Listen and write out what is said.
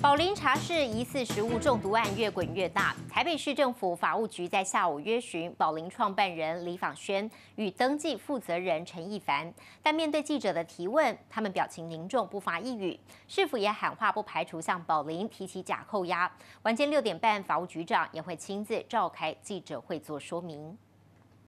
宝林茶室疑似食物中毒案越滚越大，台北市政府法务局在下午约询宝林创办人李访轩与登记负责人陈义凡，但面对记者的提问，他们表情凝重，不发一语。市府也喊话，不排除向宝林提起假扣押。晚间六点半，法务局长也会亲自召开记者会做说明。